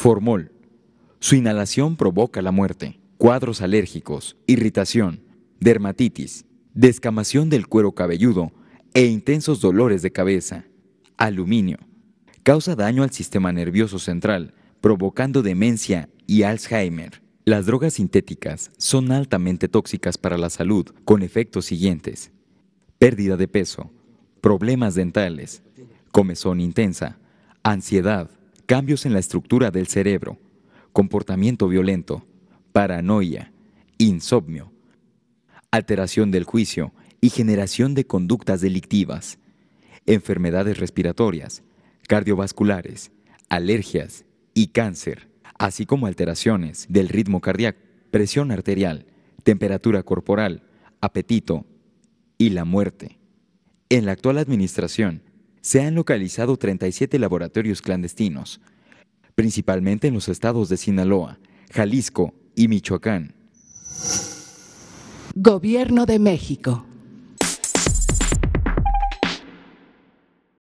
Formol. Su inhalación provoca la muerte, cuadros alérgicos, irritación, dermatitis, descamación del cuero cabelludo e intensos dolores de cabeza. Aluminio. Causa daño al sistema nervioso central, provocando demencia y Alzheimer. Las drogas sintéticas son altamente tóxicas para la salud, con efectos siguientes. Pérdida de peso, problemas dentales, comezón intensa, ansiedad, cambios en la estructura del cerebro, comportamiento violento, paranoia, insomnio, alteración del juicio y generación de conductas delictivas, enfermedades respiratorias, cardiovasculares, alergias y cáncer, así como alteraciones del ritmo cardíaco, presión arterial, temperatura corporal, apetito y la muerte. En la actual administración se han localizado 37 laboratorios clandestinos, principalmente en los estados de Sinaloa, Jalisco y Michoacán. Gobierno de México.